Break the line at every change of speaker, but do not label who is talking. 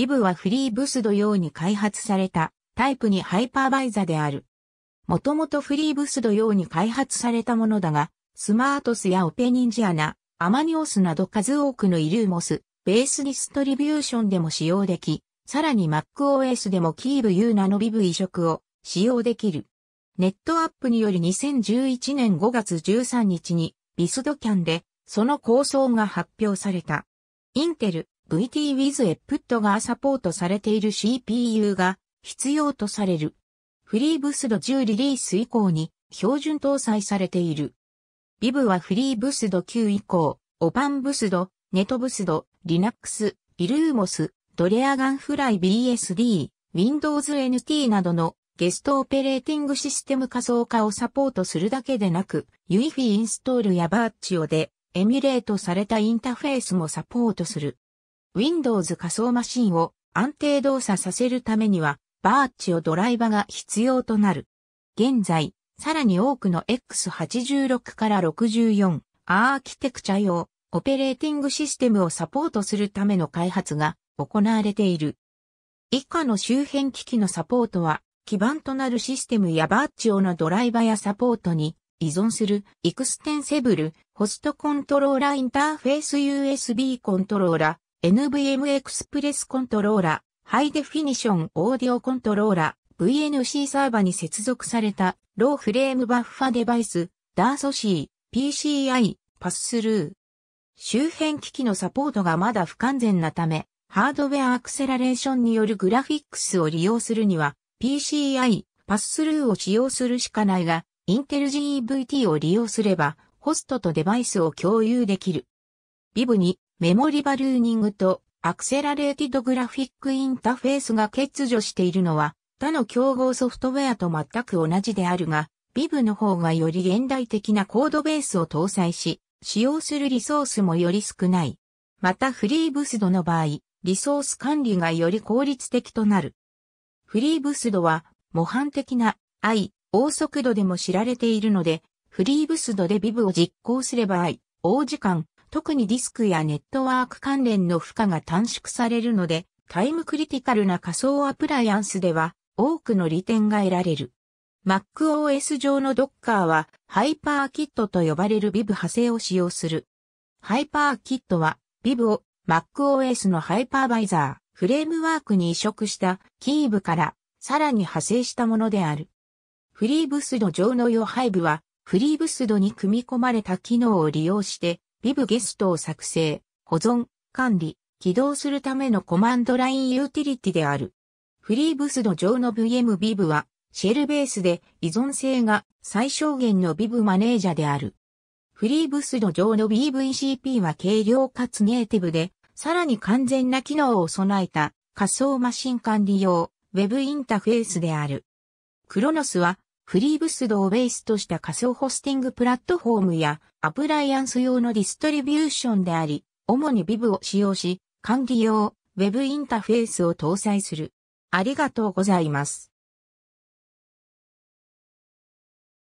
ビブはフリーブスド用に開発されたタイプにハイパーバイザである。もともとフリーブスド用に開発されたものだが、スマートスやオペニンジアナ、アマニオスなど数多くのイルーモス、ベースディストリビューションでも使用でき、さらに MacOS でもキーブ U ナのビブ移植を使用できる。ネットアップにより2011年5月13日にビスドキャンでその構想が発表された。インテル、VT w i z e エップットがサポートされている CPU が必要とされる。フリーブスド10リリース以降に標準搭載されている。VIV はフリーブスド9以降、オパンブスド、ネトブスド、Linux、イルーモス、ドレアガンフライ BSD、Windows NT などのゲストオペレーティングシステム仮想化をサポートするだけでなく、UEFI インストールやバーチオでエミュレートされたインターフェースもサポートする。Windows 仮想マシンを安定動作させるためには、バーチをドライバが必要となる。現在、さらに多くの X86 から64アーキテクチャ用オペレーティングシステムをサポートするための開発が行われている。以下の周辺機器のサポートは、基盤となるシステムやバーチオのドライバやサポートに依存するエクステンセブルホストコントローラインターフェース USB コントローラ NVM エクスプレスコントローラ、ハイデフィニションオーディオコントローラ、VNC サーバに接続された、ローフレームバッファデバイス、ダーソ C、PCI、パススルー。周辺機器のサポートがまだ不完全なため、ハードウェアアクセラレーションによるグラフィックスを利用するには、PCI、パススルーを使用するしかないが、インテル GEVT を利用すれば、ホストとデバイスを共有できる。VIV にメモリバルーニングとアクセラレーティドグラフィックインタフェースが欠如しているのは他の競合ソフトウェアと全く同じであるが、VIV の方がより現代的なコードベースを搭載し、使用するリソースもより少ない。またフリーブスドの場合、リソース管理がより効率的となる。フリーブスドは模範的な i、O 速度でも知られているので、フリーブスドで VIV を実行すれば i、O 時間、特にディスクやネットワーク関連の負荷が短縮されるので、タイムクリティカルな仮想アプライアンスでは多くの利点が得られる。MacOS 上の Docker はハイパーキットと呼ばれる VIV 派生を使用する。ハイパーキットは VIV を MacOS のハイパーバイザー、フレームワークに移植したキーブからさらに派生したものである。フリーブスド上の用ハ部はフリーブスドに組み込まれた機能を利用してビブゲストを作成、保存、管理、起動するためのコマンドラインユーティリティである。フリーブスド上の VM ビブは、シェルベースで依存性が最小限のビブマネージャーである。フリーブスド上の BVCP は軽量かつネイティブで、さらに完全な機能を備えた仮想マシン管理用 Web インターフェースである。クロノスはフリーブスドをベースとした仮想ホスティングプラットフォームやアプライアンス用のディストリビューションであり、主に VIV を使用し、管理用、Web インターフェースを搭載する。ありがとうございます。